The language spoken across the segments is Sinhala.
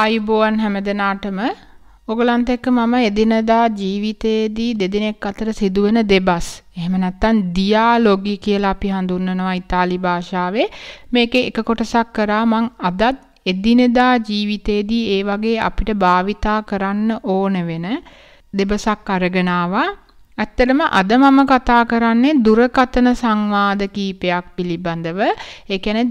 ආයුබෝවන් හැම දෙනාටම ඔගලන්ත එක්ක මම එදිනදා ජීවිතයේදී දෙදෙනෙක් අතර සිදුවෙන දෙබස් එහෙම නැත්නම් ඩියාලොගි කියලා අපි හඳුන්වනවා ඉතාලි භාෂාවේ මේකේ එක කොටසක් කරා මං අදත් එදිනදා ජීවිතයේදී ඒ වගේ අපිට භාවිතා කරන්න ඕන වෙන දෙබසක් අරගෙන ඇත්තටම අද මම කතා කරන්නේ දුරකතන සංවාද කීපයක් පිළිබඳව. ඒ කියන්නේ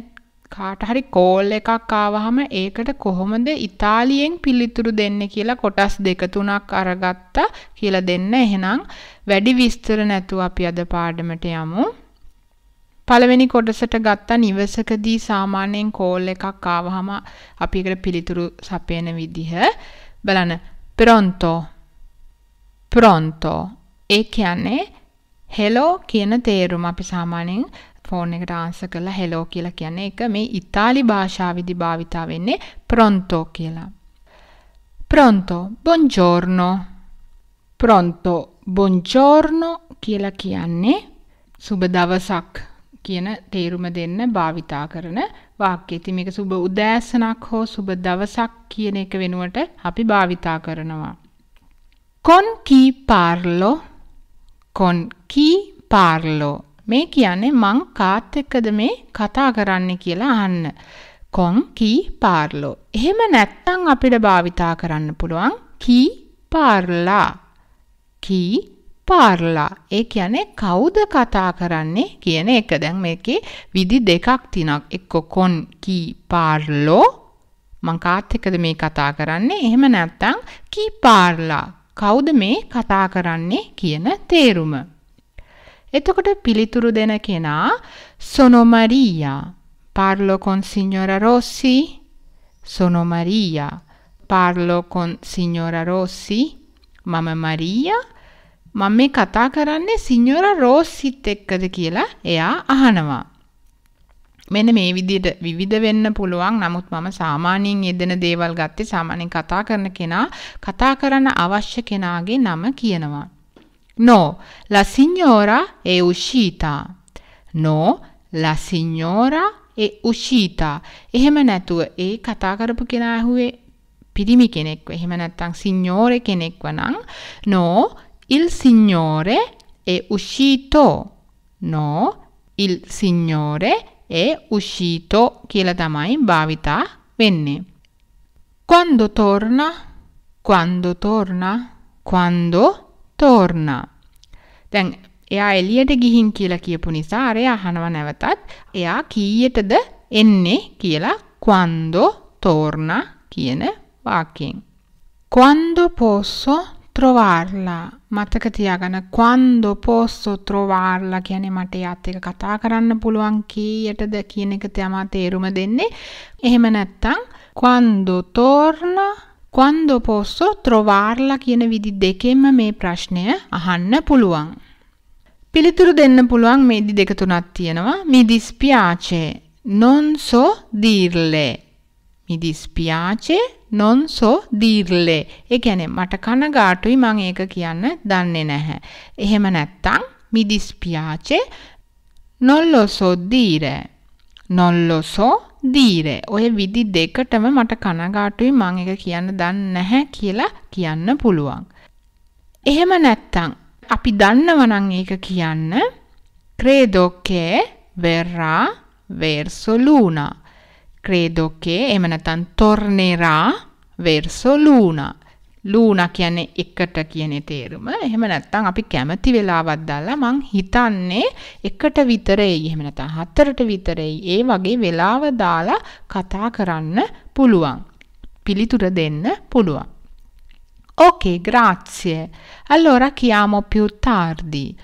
කාට හරි කෝල් එකක් ආවහම ඒකට කොහොමද ඉතාලියෙන් පිළිතුරු දෙන්නේ කියලා කොටස් දෙක තුනක් අරගත්තා කියලා දෙන්න. එහෙනම් වැඩි විස්තර නැතුව අපි අද පාඩමට යමු. පළවෙනි කොටසට ගත්තා නිවසකදී සාමාන්‍යයෙන් කෝල් එකක් ආවහම අපි ඒකට පිළිතුරු සපයන විදිහ බලන්න. pronto pronto ඒ කියන්නේ hello කියන තේරුම අපි සාමාන්‍යයෙන් ෆෝන් එකට ආන්ස කරලා හෙලෝ කියලා කියන්නේ එක මේ ඉතාලි භාෂාවේදී භාවිතා වෙන්නේ pronto කියලා. pronto buongiorno pronto buongiorno කියලා කියන්නේ සුබ දවසක් කියන තේරුම දෙන්න භාවිතා කරන වාක්‍යය. ඉතින් මේක සුබ උදෑසනක් හෝ සුබ දවසක් කියන එක වෙනුවට අපි භාවිතා කරනවා. con chi parlo con chi parlo මේ කියන්නේ මං කාත් එක්කද මේ කතා කරන්නේ කියලා අහන්න. කොන් කී පාර්ලෝ. එහෙම නැත්තම් අපිට භාවිතා කරන්න පුළුවන් කී පාර්ලා. කී පාර්ලා. ඒ කියන්නේ කවුද කතා කරන්නේ කියන එක. දැන් මේකේ විදි දෙකක් තිනක්. එක්ක කොන් කී පාර්ලෝ මං කාත් එක්කද මේ කතා කරන්නේ? එහෙම නැත්තම් කී පාර්ලා. කවුද මේ කතා කරන්නේ කියන තේරුම. එතකොට පිළිතුරු දෙන කෙනා sono Maria parlo con signora Rossi sono Maria parlo con signora Rossi මම මරියා මම මේ කතා කරන්නේ සිංහර රෝස්සිත් එක්කද කියලා එයා අහනවා. මෙන්න මේ විදිහට විවිධ වෙන්න පුළුවන්. නමුත් මම සාමාන්‍යයෙන් යෙදෙන දේවල් ගත්තේ සාමාන්‍යයෙන් කතා කරන කෙනා කතා කරන්න අවශ්‍ය කෙනාගේ නම කියනවා. No, la signora è uscita. No, la signora è uscita. එහෙම නැතුව ඒ කතා කරපු කෙනා ඇහුවේ පිරිමි කෙනෙක්ව. එහෙම නැත්නම් signore කෙනෙක්ව නම් no, il signore è uscito. No, il signore è uscito කියලා තමයි bavita වෙන්නේ. Quando torna? Quando torna? Quando torna? දැන් එයා එළියට ගිහින් කියලා කියපු නිසා අර අහනව නැවතත් එයා කීයටද එන්නේ කියලා quando torna කියන වාක්‍යයෙන් quando posso trovarla මතක තියාගන්න quando posso trovarla කියන්නේ මට එයාත් එක්ක කතා කරන්න පුළුවන් කීයටද කියන එක තමයි තේරුම දෙන්නේ එහෙම නැත්නම් quando torna කොන්දො පොස්සො ත්‍රොවාර්ලා කියන විදි දෙකෙන්ම මේ ප්‍රශ්නය අහන්න පුළුවන්. පිළිතුරු දෙන්න පුළුවන් මේ දි දෙක තුනක් තියෙනවා. Mi dispiace non so dirle. Mi dispiace non so dirle. ඒ කියන්නේ මට කනගාටුයි මම ඒක කියන්න දන්නේ නැහැ. එහෙම නැත්තම් mi dispiace non lo so dire. Non lo so දීරේ ඔය විදි දෙකටම මට කනගාටුයි මං එක කියන්න දන්නේ නැහැ කියලා කියන්න පුළුවන්. එහෙම නැත්තම් අපි දන්නවනම් ඒක කියන්න credo che verrà verso luna. credo che එහෙම නැත්තම් tornerà verso luna. ලූනා කියන්නේ එකට කියන තේරුම. එහෙම නැත්නම් අපි කැමති වෙලාවක් දාලා මං හිතන්නේ එකට විතරයි. එහෙම නැත්නම් හතරට විතරයි. ඒ වගේ වෙලාව දාලා කතා කරන්න පුළුවන්. පිළිතුර දෙන්න පුළුවන්. Ok, grazie. Allora chiamo più tardi.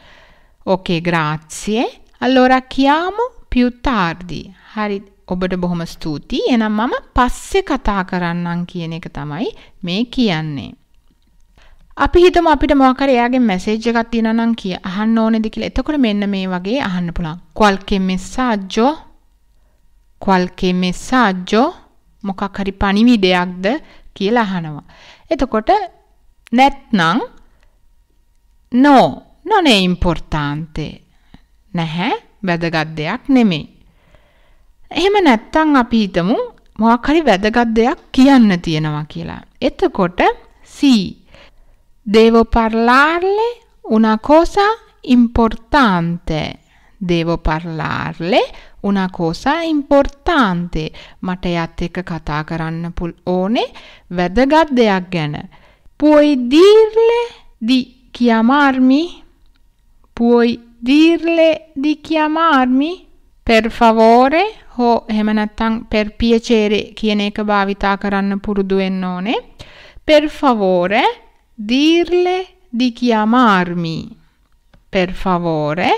Ok, grazie. Allora chiamo più tardi. හරි ඔබට බොහොම ස්තුතියි. එහෙනම් මම පස්සේ කතා කරන්නම් කියන එක තමයි මේ කියන්නේ. අපි හිතමු අපිට මොකක් හරි එයාගේ මැසේජ් එකක් තියෙනවා නම් කිය අහන්න ඕනේද කියලා. එතකොට මෙන්න මේ වගේ අහන්න පුළුවන්. Qualche messaggio? Qualche messaggio? මොකක් හරි පණිවිඩයක්ද කියලා අහනවා. එතකොට නැත්නම් no, non è importante. නැහැ, වැදගත් දෙයක් නෙමෙයි. එහෙම නැත්තම් අපි හිතමු මොකක් හරි වැදගත් දෙයක් කියන්න තියෙනවා කියලා. එතකොට sì devo parlarle una cosa importante. devo parlarle una cosa importante. මට යත් එක්ක කතා කරන්න ඕනේ වැදගත් දෙයක් ගැන. puoi dirle di chiamarmi? puoi dirle di chiamarmi? per favore? හෝ එහෙම නැත්නම් per piacere කියන එක භාවිතා කරන්න පුරුදු වෙන්න ඕනේ. Per favore dirle di chiamarmi. Per favore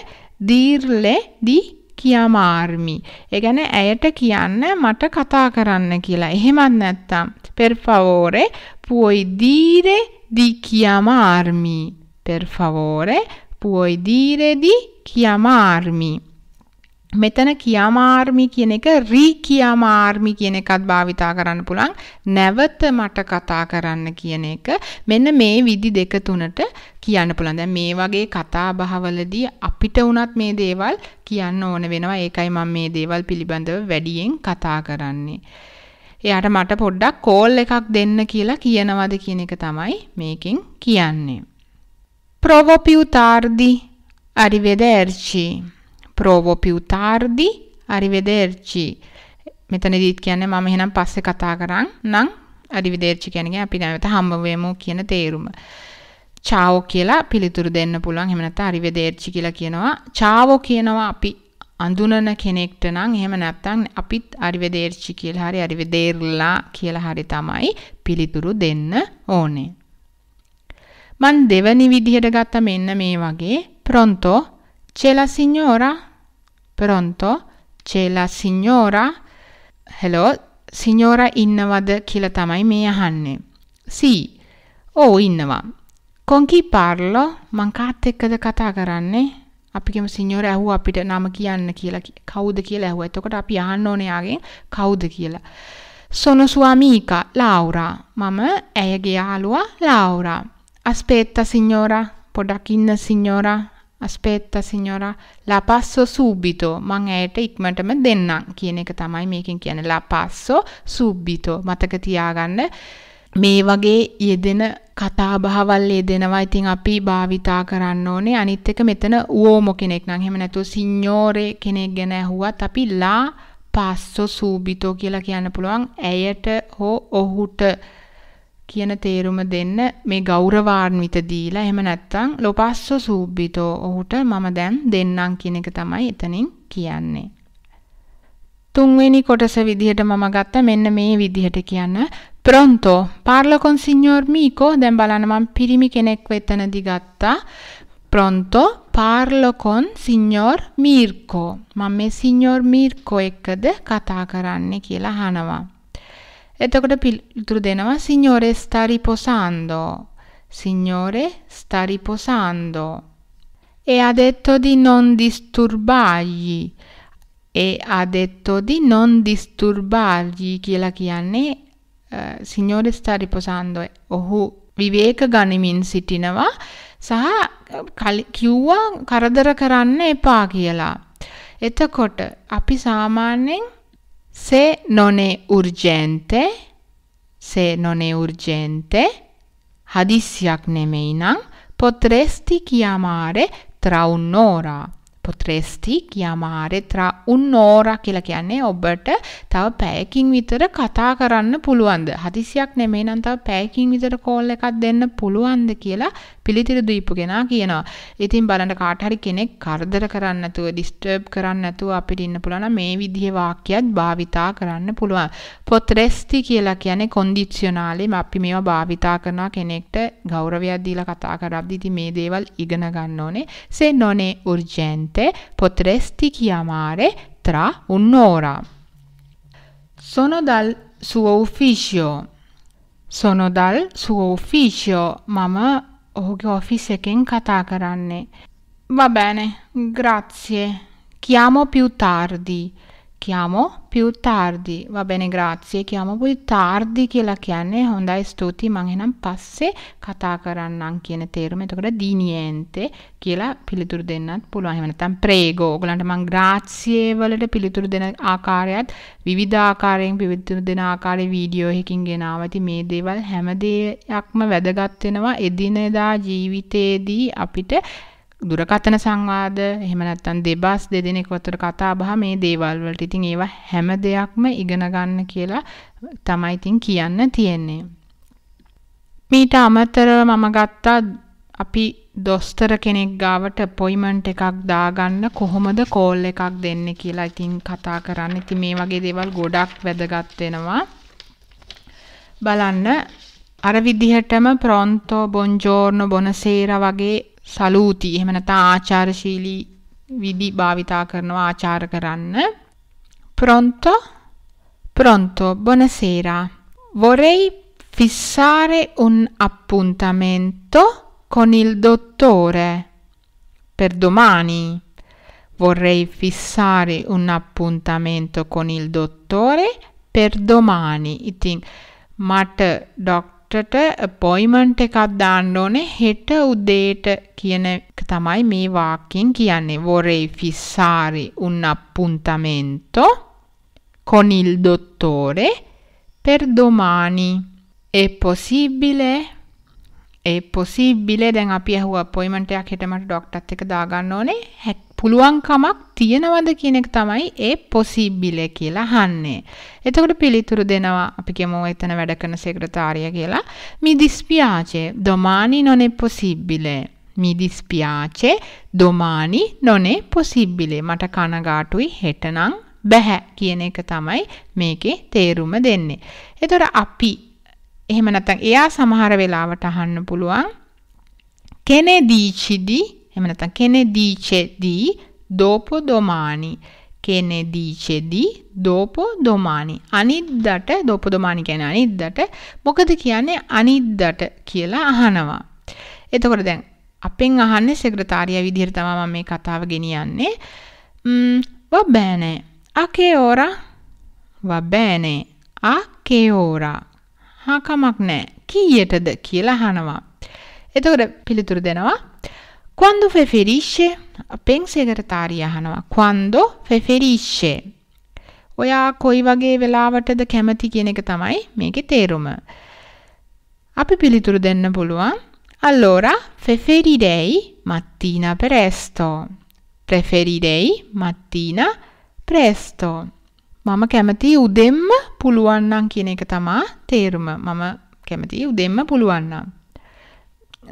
dirle di chiamarmi. ඒ කියන්නේ ඇයට කියන්න මට කතා කරන්න කියලා. එහෙමත් නැත්නම් per favore puoi dire di chiamarmi. Per favore puoi dire di chiamarmi. මෙතන කියාමාර්මි කියන එක රී කියාමාර්මි කියන එකත් භාවිතා කරන්න පුළුවන් නැවත මට කතා කරන්න කියන එක මෙන්න මේ විදි දෙක තුනට කියන්න පුළුවන් දැන් මේ වගේ කතා බහවලදී අපිට උනත් මේ දේවල් කියන්න ඕන වෙනවා ඒකයි මම මේ දේවල් පිළිබඳව වැඩියෙන් කතා කරන්නේ එයාට මට පොඩ්ඩක් කෝල් එකක් දෙන්න කියලා කියනවද කියන එක තමයි මේකෙන් කියන්නේ ප්‍රොවොපියුතාර්දි අරිවේද එර්චී provo più tardi. arrivederci. මෙතනදීත් කියන්නේ මම එහෙනම් පස්සේ කතා කරන්නම්. arrivederci කියන්නේ අපි නැවත හම්බ වෙමු කියන තේරුම. චාවෝ කියලා පිළිතුරු දෙන්න පුළුවන්. එහෙම නැත්නම් arrivederci කියලා කියනවා. චාවෝ කියනවා අපි අඳුනන කෙනෙක්ට නම් එහෙම නැත්නම් අපිත් arrivederci කියලා හරි arrivederla කියලා හරි තමයි පිළිතුරු දෙන්න ඕනේ. මන් දෙවනි විදිහට ගත්ත මෙන්න මේ වගේ pronto ce la signora Pronto? චේ ලා සිඤ්ඤෝරා හෙලෝ සිඤ්ඤෝරා ඉන්නවද කියලා තමයි මේ අහන්නේ. සී. ඕ ඉන්නවා. කොන් කී පාර්ලෝ මං කාත් එක්කද කතා කරන්නේ? අපි කියමු සිඤ්ඤෝරා ඇහුවා අපිට නම කියන්න කියලා කවුද කියලා ඇහුවා. එතකොට අපි අහන්න ඕනේ යාගෙන් කවුද කියලා. Sono sua amica Laura. මම ඇයගේ යාළුවා Laura. Aspetta signora. පොඩක් ඉන්න signora. අස්පේත්ත සිඤ්ඤෝරා ලා පස්සෝ සුබ්බිතෝ මං ඇයට ඉක්මනටම දෙන්නම් කියන එක තමයි මේකෙන් කියන්නේ ලා පස්සෝ සුබ්බිතෝ මතක තියාගන්න මේ වගේ යෙදෙන කතාබහවල් යෙදෙනවා ඉතින් අපි භාවිතා කරන්න ඕනේ අනිත් එක මෙතන උවෝමෝ කෙනෙක් නම් එහෙම නැතුව සිඤ්ඤෝරේ කෙනෙක් ගැන ඇහුවත් අපි ලා පස්සෝ සුබ්බිතෝ කියලා කියන්න පුළුවන් ඇයට හෝ ඔහුට කියන තේරුම දෙන්න මේ ගෞරවාන්විත දීලා එහෙම නැත්නම් ලෝපස්සෝ සූබ්බිතෝ ඔහුට මම දැන් දෙන්නම් කියන එක තමයි එතනින් කියන්නේ. තුන්වෙනි කොටස විදිහට මම ගත්ත මෙන්න මේ විදිහට කියන්න pronto parlo con signor Miko දැන් බලන්න මම පිරිමි කෙනෙක් වෙතනදී ගත්තා pronto parlo con signor Mirko මම මේ signor Mirko එක්කද කතා කරන්නේ කියලා අහනවා E da quella Drudena, ma Signore sta riposando, Signore sta riposando. E ha detto di non disturbargli, e ha detto di non disturbargli, chi la chiane, uh, Signore sta riposando, ohu, විවේක ගනිමින් සිටිනවා සහ කිව්වා කරදර කරන්න එපා කියලා. එතකොට අපි සාමාන්‍යයෙන් Se non è urgente, se non è urgente, hadisyak nemeinam, potresti chiamare tra un'ora. potresti කියමාරෙ tra උන්නෝරා කියලා කියන්නේ ඔබට තව පැයකින් විතර කතා කරන්න පුළුවන්ද? හදිසියක් නෙමෙයි නම් තව පැයකින් විතර කෝල් එකක් දෙන්න පුළුවන්ද කියලා පිළිතුරු දීපු කෙනා කියනවා. ඉතින් බලන්න කාට හරි කෙනෙක් කරදර කරන්න නැතුව disturb කරන්න නැතුව අපිට ඉන්න පුළුවන් නම් මේ විදිහේ වාක්‍යයක් භාවිතා කරන්න පුළුවන්. පොත්‍රෙස්ති කියලා කියන්නේ කොන්ඩිෂනාලේ අපි මේවා භාවිතා කරන කෙනෙක්ට ගෞරවයක් දීලා කතා කරද්දී ඉතින් මේ දේවල් ඉගෙන ගන්න ඕනේ. Se non è urgente potresti chiamare tra un'ora. Sono dal suo ufficio. Sono dal suo ufficio. මම ඔහුගේ ඔෆිස් එකෙන් කතා කරන්නේ. "Va bene, grazie. Chiamo più tardi." Chiamo più tardi. Va bene, grazie. Chiamo più tardi කියලා කියන්නේ හොඳයි ස්තුතියි. මං එහෙනම් පස්සේ කතා කරන්නම් කියන තේරුම. එතකොට di niente කියලා පිළිතුරු දෙන්නත් පුළුවන්. එහෙම නැත්නම් prego. ඔයගලන්ට මං grazie වලට පිළිතුරු දෙන ආකාරයත් විවිධ ආකාරයෙන් පිළිතුරු දෙන ආකාරයේ වීඩියෝ එකකින් ගෙනාවා. ඉතින් මේ දේවල් හැම දෙයක්ම වැදගත් වෙනවා එදිනෙදා ජීවිතේදී අපිට දුරකථන සංවාද එහෙම නැත්නම් දෙබස් දෙදෙනෙක් අතර කතා බහ මේ දේවල් වලට ඉතින් ඒවා හැම දෙයක්ම ඉගෙන ගන්න කියලා තමයි ඉතින් කියන්න තියෙන්නේ. මීට අමතරව මම ගත්තා අපි දොස්තර කෙනෙක් ගාවට අපොයින්ට්මන්ට් එකක් දාගන්න කොහොමද කෝල් එකක් දෙන්නේ කියලා ඉතින් කතා කරන්න. ඉතින් මේ වගේ දේවල් ගොඩක් වැදගත් වෙනවා. බලන්න අර විදිහටම ප්‍රොන්තෝ බොන්ජෝර්න බොනසේර වගේ සලූති එහෙම නැත්නම් ආචාරශීලී විදි භාවිතා කරනවා ආචාර කරන්න. Pronto? Pronto, buonasera. Vorrei fissare un appuntamento con il dottore per domani. Vorrei fissare un appuntamento con il dottore per domani. ඉතින් මට ડોක් 8ට අපොයින්ට්මන්ට් එකක් දාන්න ඕනේ හෙට උදේට කියන එක තමයි මේ වාක්‍යයෙන් කියන්නේ. Vorrei fissare un appuntamento con il dottore per domani. È possibile? ඒ පොසිබිලේ දැන් අපි ඇහුව අපොයිමන්ට් එකක් හිට මට ඩොක්ටර් එක දාගන්න ඕනේ පුළුවන්කමක් තියෙනවද කියන එක තමයි ඒ පොසිබිලේ කියලා අහන්නේ. එතකොට පිළිතුරු දෙනවා අපි කියමු එතන වැඩ කරන සෙක්‍රටාරිය කියලා. Mi dispiace domani non è possibile. Mi dispiace domani non è possibile. මට කනගාටුයි හෙටනම් බැහැ කියන එක තමයි මේකේ තේරුම දෙන්නේ. එතකොට අපි එහෙම නැත්නම් එයා සමහර වෙලාවට අහන්න පුළුවන් කෙනෙදීචිදි එහෙම නැත්නම් කෙනෙදීචෙදි දෝපෝ දොමානි කෙනෙදීචෙදි දෝපෝ දොමානි අනිද්දට දෝපෝ දොමානි කියන්නේ අනිද්දට මොකද කියන්නේ අනිද්දට කියලා අහනවා එතකොට දැන් අපෙන් අහන්නේ සෙක්‍රටාරියා විදිහට තමයි මම මේ කතාව ගෙනියන්නේ ම් va bene a che ora va bene a che ora හා කමක් නෑ කීයටද කියලා අහනවා. එතකොට පිළිතුරු දෙනවා quando preferisce අපෙන් සෙක්‍රටාරිය අහනවා quando preferisce ඔයා කොයි වගේ වෙලාවටද කැමති කියන එක තමයි මේකේ තේරුම. අපි පිළිතුරු දෙන්න පුළුවන් allora preferirei mattina presto. preferirei mattina presto. මම කැමති උදෙන්ම පුළුවන් නම් කියන එක තමා තේරුම. මම කැමතියි උදෙන්ම පුළුවන් නම්.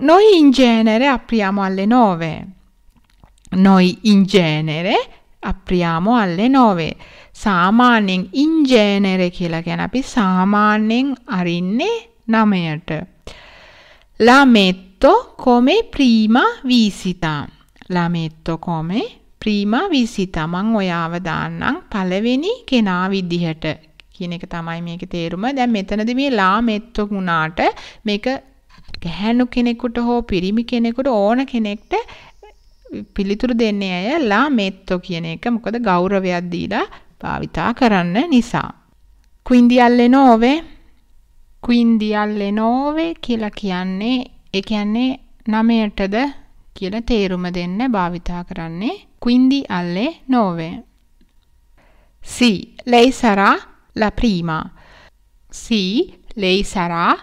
Noi in genere apriamo alle 9. Noi in genere අප්‍රියාමෝ අල්ලේ නොවේ. සාමාන්‍යයෙන් ඉන්ජේනර කියලා ගැන අපි සාමාන්‍යයෙන් අරින්නේ නමයට. ලාමෙත්තෝ කොමේ ප්‍රීම වීසිතා. ලාමෙත්තෝ කොමේ ප්‍රීම වීසිතා මං ඔයාව දාන්නම් පළවෙනි කෙනා විදිහට කියන එක තමයි මේකේ තේරුම. දැන් මෙතනදී මේ ලාමෙත්ව වුණාට මේක ගැහැණු කෙනෙකුට හෝ පිරිමි කෙනෙකුට ඕන කෙනෙක්ට පිළිතුරු දෙන්නේ අය ලාමෙත්ව කියන එක. මොකද ගෞරවයක් දීලා භාවිතා කරන්න නිසා. කුින්දියල්ලේ නෝවේ කුින්දියල්ලේ නෝවේ කියලා කියන්නේ ඒ කියන්නේ 9ටද කියලා තේරුම දෙන්න භාවිතා කරන්නේ කුින්දියල්ලේ නෝවේ. C. Lei sarà la prima. Sì, lei sarà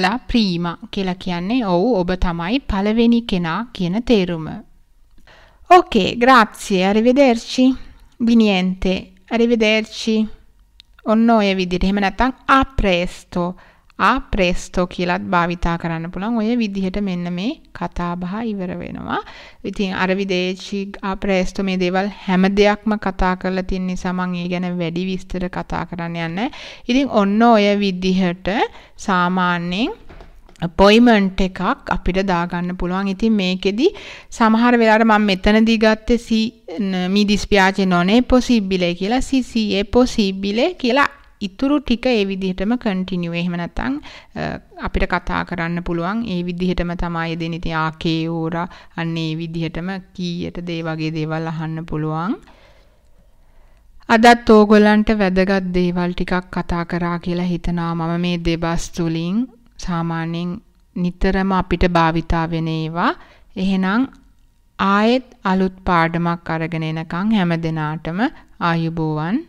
la prima Che කියලා කියන්නේ ඔව් ඔබ තමයි che කෙනා කියන terum. Ok, grazie, arrivederci. Di niente, arrivederci. ඔන්න ඔය vi එහෙම නැත්නම් a presto. ආ ප්‍රේස්තෝ කියලාත් භාවිතා කරන්න පුළුවන්. ඔය විදිහට මෙන්න මේ කතා බහ ඉවර වෙනවා. ඉතින් අර විදේශී ආ ප්‍රේස්තෝ මේ දේවල් හැම දෙයක්ම කතා කරලා තියෙන නිසා මම ඒ ගැන වැඩි විස්තර කතා කරන්න යන්නේ. ඉතින් ඔන්න ඔය විදිහට සාමාන්‍යයෙන් අපොයිමන්ට් එකක් අපිට දාගන්න පුළුවන්. ඉතින් මේකෙදි සමහර වෙලාවට මම මෙතනදී ගත්තේ සි mi dispiace non è possibile කියලා si si è possibile කියලා ඉතුරු ටික ඒ විදිහටම කන්ටිනියු එහෙම නැත්නම් අපිට කතා කරන්න පුළුවන් ඒ විදිහටම තමයි දෙන ඉතින් ආකේ ඕරා අන්න ඒ විදිහටම කීයට දේ වගේ දේවල් අහන්න පුළුවන්. අදත් ඕගොල්ලන්ට වැදගත් දේවල් ටිකක් කතා කරා කියලා හිතනවා මම මේ දෙබස් තුලින් සාමාන්‍යයෙන් නිතරම අපිට භාවිතා වෙන ඒවා එහෙනම් ආයෙත් අලුත් පාඩමක් අරගෙන එනකන් හැම දිනාටම ආයුබෝවන්